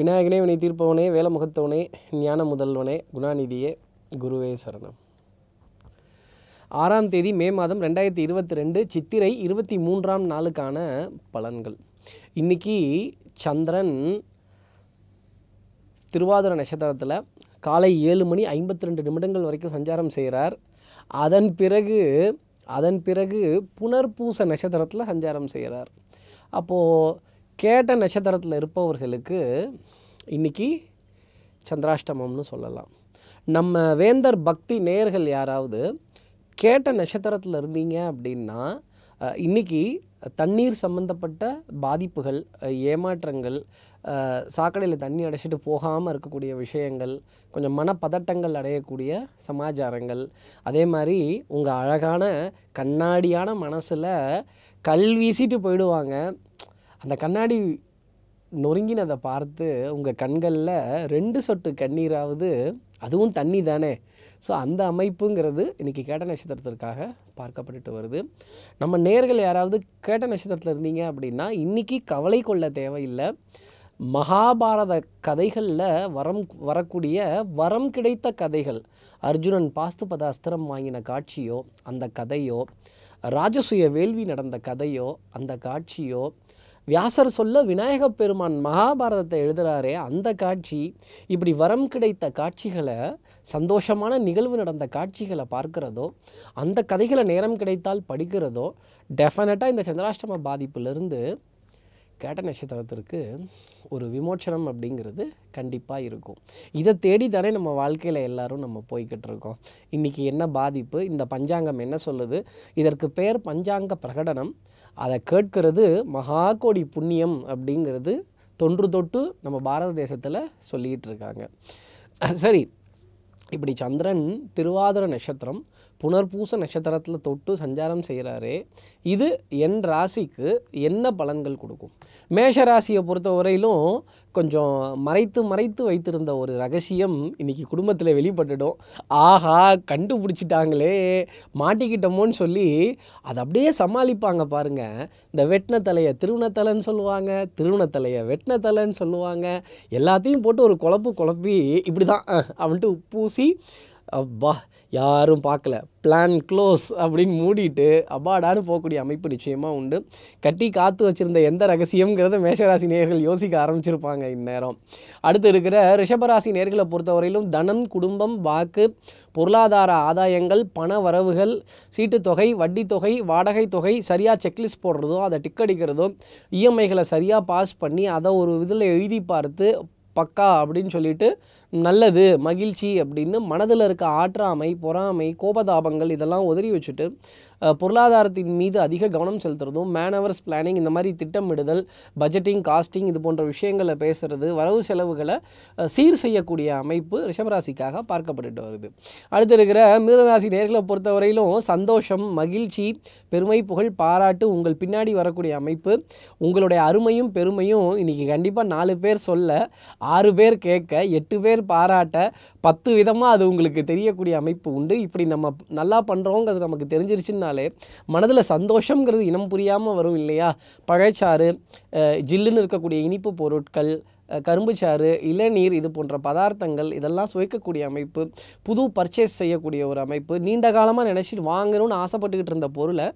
விநாயகனே வினை தீர்ப்பவனே வேலமுகத்தவனே ஞான முதல்வனே குணாநிதியே குருவே சரணம் ஆறாம் தேதி மே மாதம் ரெண்டாயிரத்தி இருபத்தி ரெண்டு சித்திரை இருபத்தி மூன்றாம் நாளுக்கான பலன்கள் இன்றைக்கி சந்திரன் திருவாதிர நட்சத்திரத்தில் காலை ஏழு மணி ஐம்பத்தி ரெண்டு நிமிடங்கள் வரைக்கும் சஞ்சாரம் செய்கிறார் அதன் பிறகு அதன் பிறகு புனர்பூச நட்சத்திரத்தில் சஞ்சாரம் செய்கிறார் அப்போது கேட்ட நட்சத்திரத்தில் இருப்பவர்களுக்கு இன்றைக்கி சந்திராஷ்டமம்னு சொல்லலாம் நம்ம வேந்தர் பக்தி நேர்கள் யாராவது கேட்ட நட்சத்திரத்தில் இருந்தீங்க அப்படின்னா இன்றைக்கி தண்ணீர் சம்மந்தப்பட்ட பாதிப்புகள் ஏமாற்றங்கள் சாக்கடையில் தண்ணி அடைச்சிட்டு போகாமல் இருக்கக்கூடிய விஷயங்கள் கொஞ்சம் மனப்பதட்டங்கள் அடையக்கூடிய சமாச்சாரங்கள் அதே மாதிரி உங்கள் அழகான கண்ணாடியான மனசில் கல் வீசிட்டு போயிடுவாங்க அந்த கண்ணாடி நொறுங்கினதை பார்த்து உங்கள் கண்களில் ரெண்டு சொட்டு கண்ணீராவது அதுவும் தண்ணி தானே ஸோ அந்த அமைப்புங்கிறது இன்றைக்கி கேட்ட நட்சத்திரத்திற்காக பார்க்கப்பட்டுட்டு வருது நம்ம நேர்கள் யாராவது கேட்ட நட்சத்திரத்தில் இருந்தீங்க அப்படின்னா இன்றைக்கி கவலை கொள்ள தேவையில்லை மகாபாரத கதைகளில் வரம் வரக்கூடிய வரம் கிடைத்த கதைகள் அர்ஜுனன் பாஸ்துபத அஸ்திரம் வாங்கின காட்சியோ அந்த கதையோ ராஜசுய வேள்வி நடந்த கதையோ அந்த காட்சியோ வியாசர் சொல்ல விநாயக பெருமான் மகாபாரதத்தை எழுதுகிறாரே அந்த காட்சி இப்படி வரம் கிடைத்த காட்சிகளை சந்தோஷமான நிகழ்வு நடந்த காட்சிகளை பார்க்கிறதோ அந்த கதைகளை நேரம் கிடைத்தால் படிக்கிறதோ டெஃபினட்டாக இந்த சந்திராஷ்டம பாதிப்புலேருந்து கேட்ட நட்சத்திரத்திற்கு ஒரு விமோச்சனம் அப்படிங்கிறது கண்டிப்பாக இருக்கும் இதை தேடி தானே நம்ம வாழ்க்கையில் எல்லோரும் நம்ம போய்கிட்டு இருக்கோம் இன்றைக்கி என்ன பாதிப்பு இந்த பஞ்சாங்கம் என்ன சொல்லுது இதற்கு பேர் பஞ்சாங்க பிரகடனம் அதை கேட்கிறது மகா கோடி புண்ணியம் அப்படிங்கிறது தொன்று தொட்டு நம்ம பாரத தேசத்தில் சொல்லிகிட்டு இருக்காங்க சரி இப்படி சந்திரன் திருவாதிர நட்சத்திரம் புனர்பூச நட்சத்திரத்தில் தொட்டு சஞ்சாரம் செய்கிறாரே இது என் ராசிக்கு என்ன பலன்கள் கொடுக்கும் மேஷ ராசியை பொறுத்த வரையிலும் கொஞ்சம் மறைத்து மறைத்து வைத்திருந்த ஒரு ரகசியம் இன்றைக்கி குடும்பத்தில் வெளிப்பட்டுடும் ஆஹா கண்டுபிடிச்சிட்டாங்களே மாட்டிக்கிட்டோமோன்னு சொல்லி அதை அப்படியே சமாளிப்பாங்க பாருங்கள் இந்த வெட்டினத்தலையை திருவணத்தலைன்னு சொல்லுவாங்க திருவணத்தலையை வெட்டினத்தலைன்னு சொல்லுவாங்க எல்லாத்தையும் போட்டு ஒரு குழப்பு குழப்பி இப்படி தான் அப்படின்ட்டு பூசி அப்பா யாரும் பார்க்கல பிளான் க்ளோஸ் அப்படின்னு மூடிட்டு அப்பாடான்னு போகக்கூடிய அமைப்பு நிச்சயமாக உண்டு கட்டி காத்து வச்சுருந்த எந்த ரகசியங்கிறத மேஷராசி நேர்கள் யோசிக்க ஆரம்பிச்சிருப்பாங்க இந்நேரம் அடுத்து இருக்கிற ரிஷபராசி நேர்களை பொறுத்தவரையிலும் தனம் குடும்பம் வாக்கு பொருளாதார ஆதாயங்கள் பண வரவுகள் சீட்டுத்தொகை வட்டித்தொகை வாடகை தொகை சரியாக செக்லிஸ்ட் போடுறதோ அதை டிக் அடிக்கிறதும் இஎம்ஐகளை சரியாக பாஸ் பண்ணி அதை ஒரு இதில் எழுதி பார்த்து பக்கா அப்படின்னு சொல்லிட்டு நல்லது மகிழ்ச்சி அப்படின்னு மனதில் இருக்க ஆற்றாமை பொறாமை கோபதாபங்கள் இதெல்லாம் உதறி வச்சுட்டு பொருளாதாரத்தின் மீது அதிக கவனம் செலுத்துறதும் மேன் ஹவர்ஸ் பிளானிங் இந்த மாதிரி திட்டமிடுதல் பட்ஜெட்டிங் காஸ்டிங் இது போன்ற விஷயங்களை பேசுகிறது வரவு செலவுகளை சீர் செய்யக்கூடிய அமைப்பு ரிஷபராசிக்காக பார்க்கப்பட்டுட்டு வருது அடுத்து இருக்கிற மீனராசி நேர்களை பொறுத்தவரையிலும் சந்தோஷம் மகிழ்ச்சி பெருமை புகழ் பாராட்டு உங்கள் பின்னாடி வரக்கூடிய அமைப்பு உங்களுடைய அருமையும் பெருமையும் இன்றைக்கி கண்டிப்பாக நாலு பேர் சொல்ல ஆறு பேர் கேட்க எட்டு பேர் பாராட்ட பத்து விதமாக அது உங்களுக்கு தெரியக்கூடிய அமைப்பு உண்டு இப்படி நம்ம நல்லா பண்ணுறோங்கிறது நமக்கு தெரிஞ்சிருச்சுன்னா சாப்பிட்டாலே மனதில் சந்தோஷங்கிறது இனம் புரியாமல் வரும் இல்லையா பழச்சாறு ஜில்லுன்னு இருக்கக்கூடிய இனிப்பு பொருட்கள் கரும்புச்சாறு இளநீர் இது போன்ற பதார்த்தங்கள் இதெல்லாம் சுவைக்கக்கூடிய அமைப்பு புது பர்ச்சேஸ் செய்யக்கூடிய ஒரு அமைப்பு நீண்ட காலமாக நினச்சிட்டு வாங்கணும்னு ஆசைப்பட்டுக்கிட்டு இருந்த பொருளை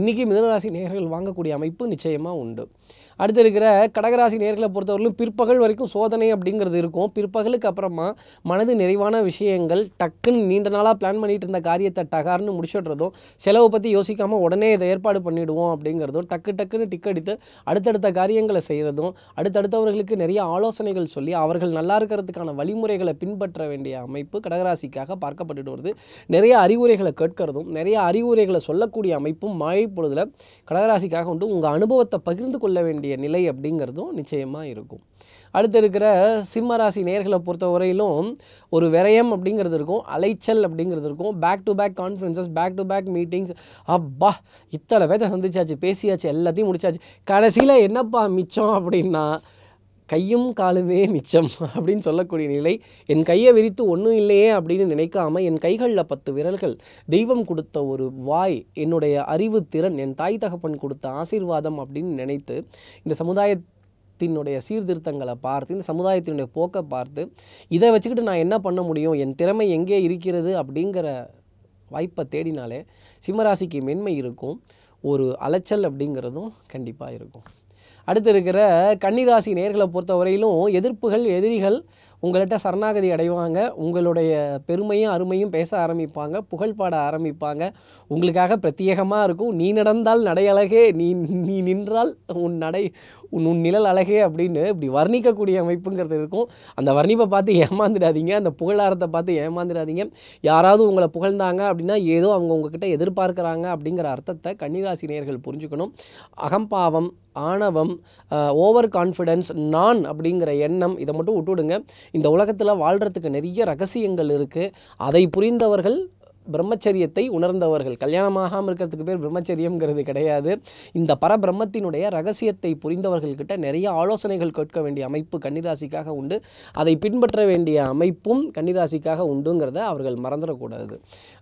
இன்றைக்கி மிதனராசி நேர்கள் வாங்கக்கூடிய அமைப்பு நிச்சயமாக உண்டு அடுத்து இருக்கிற கடகராசி நேர்களை பொறுத்தவரையிலும் பிற்பகல் வரைக்கும் சோதனை அப்படிங்கிறது இருக்கும் பிற்பகலுக்கு அப்புறமா மனது நிறைவான விஷயங்கள் டக்குன்னு நீண்ட நாளாக பிளான் பண்ணிகிட்டு இருந்த காரியத்தை டகார்னு முடிச்சுடுறதும் செலவை பற்றி யோசிக்காமல் உடனே இதை ஏற்பாடு பண்ணிவிடுவோம் அப்படிங்கிறதும் டக்கு டக்குன்னு டிக் அடித்து அடுத்தடுத்த காரியங்களை செய்கிறதும் அடுத்தடுத்தவர்களுக்கு நிறைய ஆலோசனைகள் சொல்லி அவர்கள் நல்லா இருக்கிறதுக்கான வழிமுறைகளை பின்பற்ற வேண்டிய அமைப்பு கடகராசிக்காக பார்க்கப்பட்டுட்டு வருது நிறைய அறிவுரைகளை கேட்கிறதும் நிறைய அறிவுரைகளை சொல்லக்கூடிய அமைப்பும் மழை பொழுதில் கடகராசிக்காக உண்டு உங்கள் அனுபவத்தை பகிர்ந்து கொள்ள வேண்டிய வேண்டிய நிலை அப்படிங்கிறதும் நிச்சயமாக இருக்கும் அடுத்து இருக்கிற சிம்மராசி நேர்களை பொறுத்த வரையிலும் ஒரு விரயம் அப்படிங்கிறது இருக்கும் அலைச்சல் அப்படிங்கிறது இருக்கும் back to back conferences back to back meetings அப்பா இத்தனை பேர்த்த சந்திச்சாச்சு பேசியாச்சு எல்லாத்தையும் முடிச்சாச்சு கடைசியில் என்னப்பா மிச்சம் அப்படின்னா கையும் காலுமே மிச்சம் அப்படின்னு சொல்லக்கூடிய நிலை என் கையை விரித்து ஒன்றும் இல்லையே அப்படின்னு நினைக்காம என் கைகளில் பத்து விரல்கள் தெய்வம் கொடுத்த ஒரு வாய் என்னுடைய அறிவு திறன் என் தாய் தகப்பன் கொடுத்த ஆசீர்வாதம் அப்படின்னு நினைத்து இந்த சமுதாய சமுதாயத்தினுடைய சீர்திருத்தங்களை பார்த்து இந்த சமுதாயத்தினுடைய போக்கை பார்த்து இதை வச்சுக்கிட்டு நான் என்ன பண்ண முடியும் என் திறமை எங்கே இருக்கிறது அப்படிங்கிற வாய்ப்பை தேடினாலே சிம்மராசிக்கு மென்மை இருக்கும் ஒரு அலைச்சல் அப்படிங்கிறதும் கண்டிப்பாக இருக்கும் அடுத்து இருக்கிற கன்னிராசி நேர்களை பொறுத்த வரையிலும் எதிர்ப்புகள் எதிரிகள் உங்கள்கிட்ட சரணாகதி அடைவாங்க உங்களுடைய பெருமையும் அருமையும் பேச ஆரம்பிப்பாங்க புகழ் பாட ஆரம்பிப்பாங்க உங்களுக்காக பிரத்யேகமாக இருக்கும் நீ நடந்தால் நடை அழகே நீ நீ நின்றால் உன் நடை உன் உன் நிழல் அழகே அப்படின்னு இப்படி வர்ணிக்கக்கூடிய அமைப்புங்கிறது இருக்கும் அந்த வர்ணிப்பை பார்த்து ஏமாந்துடாதீங்க அந்த புகழாரத்தை பார்த்து ஏமாந்துடாதீங்க யாராவது உங்களை புகழ்ந்தாங்க அப்படின்னா ஏதோ அவங்க உங்ககிட்ட எதிர்பார்க்குறாங்க அப்படிங்கிற அர்த்தத்தை கன்னிராசி நேர்கள் புரிஞ்சுக்கணும் அகம்பாவம் ஆணவம் ஓவர் கான்ஃபிடென்ஸ் நான் அப்படிங்கிற எண்ணம் இதை மட்டும் விட்டுவிடுங்க இந்த உலகத்தில் வாழ்கிறதுக்கு நிறைய ரகசியங்கள் இருக்குது அதை புரிந்தவர்கள் பிரம்மச்சரியத்தை உணர்ந்தவர்கள் கல்யாணமாகாமல் இருக்கிறதுக்கு பேர் பிரம்மச்சரியம்ங்கிறது கிடையாது இந்த பரபிரம்மத்தினுடைய ரகசியத்தை புரிந்தவர்கள்கிட்ட நிறைய ஆலோசனைகள் கேட்க வேண்டிய அமைப்பு கன்னிராசிக்காக உண்டு அதை பின்பற்ற வேண்டிய அமைப்பும் கன்னிராசிக்காக உண்டுங்கிறத அவர்கள் மறந்துடக்கூடாது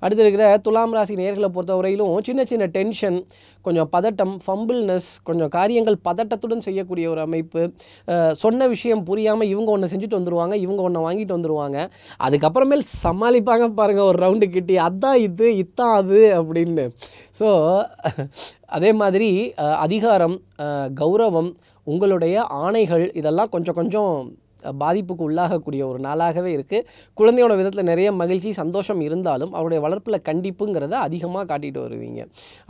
அடுத்து இருக்கிற துலாம் ராசி நேர்களை பொறுத்தவரையிலும் சின்ன சின்ன டென்ஷன் கொஞ்சம் பதட்டம் ஃபம்பிள்னஸ் கொஞ்சம் காரியங்கள் பதட்டத்துடன் செய்யக்கூடிய ஒரு அமைப்பு சொன்ன விஷயம் புரியாமல் இவங்க ஒன்று செஞ்சுட்டு வந்துடுவாங்க இவங்க ஒன்று வாங்கிட்டு வந்துடுவாங்க அதுக்கப்புறமேல் சமாளிப்பாங்க பாருங்கள் ஒரு ரவுண்டு கிட்டி அதான் இது இத்தான் அது அப்படின்னு ஸோ அதே மாதிரி அதிகாரம் கௌரவம் உங்களுடைய ஆணைகள் இதெல்லாம் கொஞ்சம் கொஞ்சம் பாதிப்புக்கு உள்ளாகக்கூடிய ஒரு நாளாகவே இருக்குது குழந்தையோட விதத்தில் நிறைய மகிழ்ச்சி சந்தோஷம் இருந்தாலும் அவருடைய வளர்ப்பில் கண்டிப்புங்கிறத அதிகமாக காட்டிட்டு வருவீங்க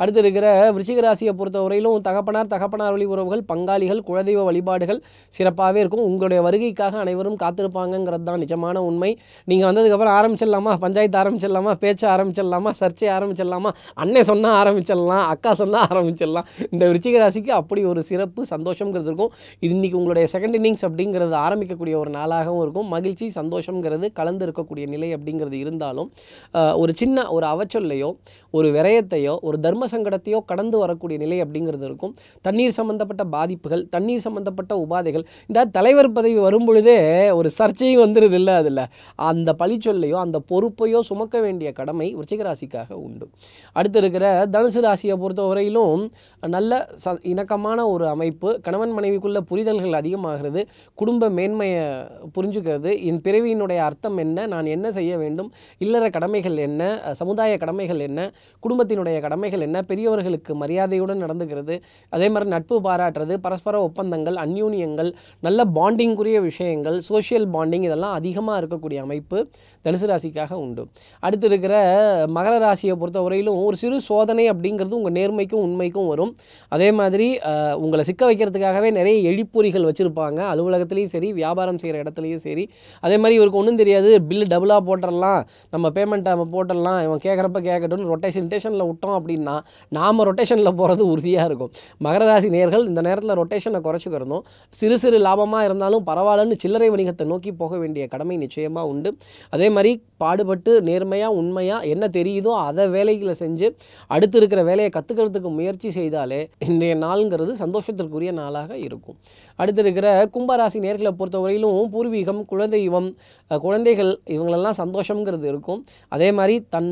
அடுத்து இருக்கிற விருச்சிக ராசியை பொறுத்தவரையிலும் தகப்பனார் தகப்பனார் வழி உறவுகள் பங்காளிகள் குலதெய்வ வழிபாடுகள் சிறப்பாகவே இருக்கும் உங்களுடைய வருகைக்காக அனைவரும் காத்திருப்பாங்கங்கிறது தான் நிஜமான உண்மை நீங்கள் வந்ததுக்கப்புறம் ஆரம்பிச்சிடலாமா பஞ்சாயத்து ஆரம்பிச்சிடலாமா பேச்சு ஆரம்பிச்சிடலாமா சர்ச்சை ஆரம்பிச்சிடலாமா அண்ணன் சொன்னால் ஆரம்பிச்சிடலாம் அக்கா சொன்னால் ஆரம்பிச்சிடலாம் இந்த விருச்சிக ராசிக்கு அப்படி ஒரு சிறப்பு சந்தோஷங்கிறது இருக்கும் இது இன்றைக்கி உங்களுடைய செகண்ட் இன்னிங்ஸ் அப்படிங்கிறது ஆரம்பிக்க இருக்கக்கூடிய ஒரு நாளாகவும் இருக்கும் மகிழ்ச்சி சந்தோஷங்கிறது கலந்து இருக்கக்கூடிய நிலை அப்படிங்கிறது இருந்தாலும் ஒரு சின்ன ஒரு அவச்சொல்லையோ ஒரு விரயத்தையோ ஒரு தர்ம சங்கடத்தையோ கடந்து வரக்கூடிய நிலை அப்படிங்கிறது இருக்கும் தண்ணீர் சம்மந்தப்பட்ட பாதிப்புகள் தண்ணீர் சம்மந்தப்பட்ட உபாதைகள் இந்த தலைவர் பதவி வரும்பொழுதே ஒரு சர்ச்சையும் வந்துடுது இல்லை அதில் அந்த பழிச்சொல்லையோ அந்த பொறுப்பையோ சுமக்க வேண்டிய கடமை ராசிக்காக உண்டு அடுத்து இருக்கிற தனுசு ராசியை பொறுத்தவரையிலும் நல்ல ச இணக்கமான ஒரு அமைப்பு கணவன் மனைவிக்குள்ள புரிதல்கள் அதிகமாகிறது குடும்ப மேன்மை புரிஞ்சுக்கிறது என் பிறவியினுடைய அர்த்தம் என்ன நான் என்ன செய்ய வேண்டும் இல்லற கடமைகள் என்ன சமுதாய கடமைகள் என்ன குடும்பத்தினுடைய கடமைகள் என்ன பெரியவர்களுக்கு மரியாதையுடன் நடந்துக்கிறது அதே மாதிரி நட்பு பாராட்டுறது பரஸ்பர ஒப்பந்தங்கள் அந்யூனியங்கள் நல்ல பாண்டிங்குரிய விஷயங்கள் சோஷியல் பாண்டிங் இதெல்லாம் அதிகமாக இருக்கக்கூடிய அமைப்பு தனுசு ராசிக்காக உண்டு அடுத்து இருக்கிற மகர ராசியை பொறுத்தவரையிலும் ஒரு சிறு சோதனை அப்படிங்கிறது உங்கள் நேர்மைக்கும் உண்மைக்கும் வரும் அதே மாதிரி உங்களை சிக்க வைக்கிறதுக்காகவே நிறைய எழிப்பொறிகள் வச்சுருப்பாங்க அலுவலகத்துலேயும் சரி வியாபாரம் வியாபாரம் செய்கிற இடத்துலையும் சரி அதே மாதிரி இவருக்கு ஒன்றும் தெரியாது பில்லு டபுளாக போட்டுடலாம் நம்ம பேமெண்ட்டை நம்ம போட்டுடலாம் இவன் கேட்குறப்ப கேட்கட்டும்னு ரொட்டேஷன் ரொட்டேஷனில் விட்டோம் அப்படின்னா நாம் ரொட்டேஷனில் போகிறது உறுதியாக இருக்கும் மகர ராசி நேர்கள் இந்த நேரத்தில் ரொட்டேஷனை குறைச்சிக்கிறதும் சிறு சிறு லாபமாக இருந்தாலும் பரவாயில்லன்னு சில்லறை வணிகத்தை நோக்கி போக வேண்டிய கடமை நிச்சயமாக உண்டு அதே மாதிரி பாடுபட்டு நேர்மையாக உண்மையாக என்ன தெரியுதோ அதை வேலைகளை செஞ்சு அடுத்து இருக்கிற வேலையை கற்றுக்கிறதுக்கு முயற்சி செய்தாலே இன்றைய நாளுங்கிறது சந்தோஷத்திற்குரிய நாளாக இருக்கும் அடுத்திருக்கிற இருக்கிற கும்பராசி நேர்களை பொறுத்த வரையிலும் பூர்வீகம் குழந்தைவம் குழந்தைகள் இவங்களெல்லாம் சந்தோஷங்கிறது இருக்கும் அதே மாதிரி தன்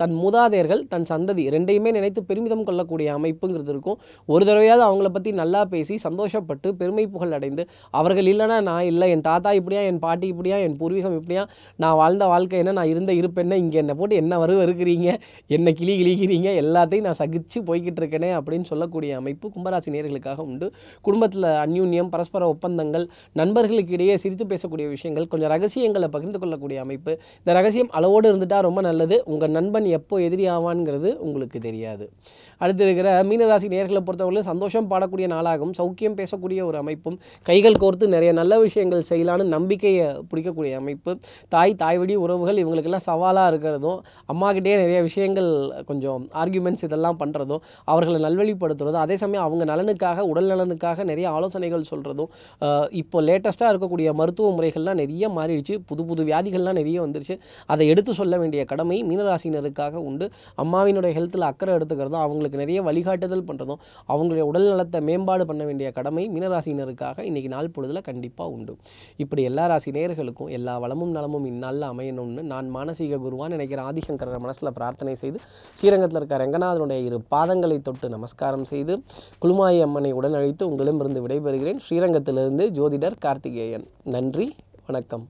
தன் மூதாதையர்கள் தன் சந்ததி ரெண்டையுமே நினைத்து பெருமிதம் கொள்ளக்கூடிய அமைப்புங்கிறது இருக்கும் ஒரு தடவையாவது அவங்கள பற்றி நல்லா பேசி சந்தோஷப்பட்டு பெருமை புகழ் அடைந்து அவர்கள் இல்லைனா நான் இல்லை என் தாத்தா இப்படியா என் பாட்டி இப்படியா என் பூர்வீகம் இப்படியா நான் வாழ்ந்த வாழ்க்கை என்ன நான் இருந்த இருப்பேன்னா இங்கே என்னை போட்டு என்ன வரு இருக்கிறீங்க என்ன கிளி கிழிக்கிறீங்க எல்லாத்தையும் நான் சகிச்சு போய்கிட்டு இருக்கேனே அப்படின்னு சொல்லக்கூடிய அமைப்பு கும்பராசி நேர்களுக்காக உண்டு குடும்பத்தில் அந்யூன்யம் அந்யோன்யம் பரஸ்பர ஒப்பந்தங்கள் நண்பர்களுக்கு இடையே சிரித்து பேசக்கூடிய விஷயங்கள் கொஞ்சம் ரகசியங்களை பகிர்ந்து கொள்ளக்கூடிய அமைப்பு இந்த ரகசியம் அளவோடு இருந்துட்டால் ரொம்ப நல்லது உங்கள் நண்பன் எப்போ எதிரி ஆவான்ங்கிறது உங்களுக்கு தெரியாது அடுத்து இருக்கிற மீனராசி நேர்களை பொறுத்தவரை சந்தோஷம் பாடக்கூடிய நாளாகவும் சௌக்கியம் பேசக்கூடிய ஒரு அமைப்பும் கைகள் கோர்த்து நிறைய நல்ல விஷயங்கள் செய்யலான்னு நம்பிக்கையை பிடிக்கக்கூடிய அமைப்பு தாய் தாய் வழி உறவுகள் இவங்களுக்கெல்லாம் சவாலாக இருக்கிறதும் அம்மாக்கிட்டே நிறைய விஷயங்கள் கொஞ்சம் ஆர்கியூமெண்ட்ஸ் இதெல்லாம் பண்ணுறதும் அவர்களை நல்வழிப்படுத்துகிறதும் அதே சமயம் அவங்க நலனுக்காக உடல் நலனுக்காக நிறைய ஆலோசனைகள் டாக்டர்கள் சொல்கிறதும் இப்போ லேட்டஸ்ட்டாக இருக்கக்கூடிய மருத்துவ முறைகள்லாம் நிறைய மாறிடுச்சு புது புது வியாதிகள்லாம் நிறைய வந்துருச்சு அதை எடுத்து சொல்ல வேண்டிய கடமை மீனராசினருக்காக உண்டு அம்மாவினுடைய ஹெல்த்தில் அக்கறை எடுத்துக்கிறதும் அவங்களுக்கு நிறைய வழிகாட்டுதல் பண்ணுறதும் அவங்களுடைய உடல் நலத்தை மேம்பாடு பண்ண வேண்டிய கடமை மீனராசினருக்காக இன்றைக்கி நாள் பொழுதில் கண்டிப்பாக உண்டு இப்படி எல்லா ராசி நேர்களுக்கும் எல்லா வளமும் நலமும் இந்நாளில் அமையணும்னு நான் மானசீக குருவான் நினைக்கிற ஆதிசங்கர மனசில் பிரார்த்தனை செய்து ஸ்ரீரங்கத்தில் இருக்கிற ரங்கநாதனுடைய இரு பாதங்களை தொட்டு நமஸ்காரம் செய்து குழுமாயி அம்மனை உடனழைத்து உங்களிடமிருந்து விடைபெறுகிறேன் கொள்கிறேன் ஸ்ரீரங்கத்திலிருந்து ஜோதிடர் கார்த்திகேயன் நன்றி வணக்கம்